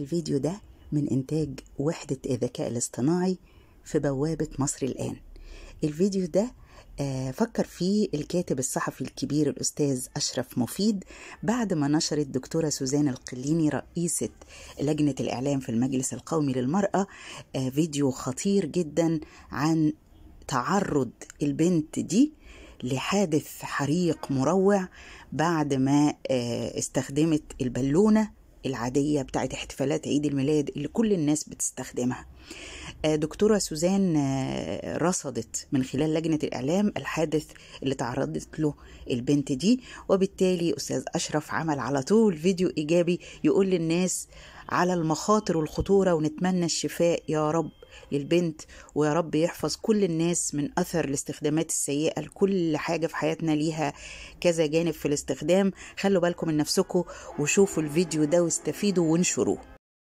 الفيديو ده من إنتاج وحدة الذكاء الاصطناعي في بوابة مصر الآن الفيديو ده آه، فكر فيه الكاتب الصحفي الكبير الأستاذ أشرف مفيد بعد ما نشرت دكتورة سوزان القليني رئيسة لجنة الإعلام في المجلس القومي للمرأة آه، فيديو خطير جدا عن تعرض البنت دي لحادث حريق مروع بعد ما آه، استخدمت البالونة العادية بتاعت احتفالات عيد الميلاد اللي كل الناس بتستخدمها آه، دكتورة سوزان آه، رصدت من خلال لجنة الإعلام الحادث اللي تعرضت له البنت دي وبالتالي أستاذ أشرف عمل على طول فيديو إيجابي يقول للناس على المخاطر والخطورة ونتمنى الشفاء يا رب للبنت ويا رب يحفظ كل الناس من أثر الاستخدامات السيئة لكل حاجة في حياتنا ليها كذا جانب في الاستخدام خلوا بالكم من نفسكم وشوفوا الفيديو ده واستفيدوا وانشروه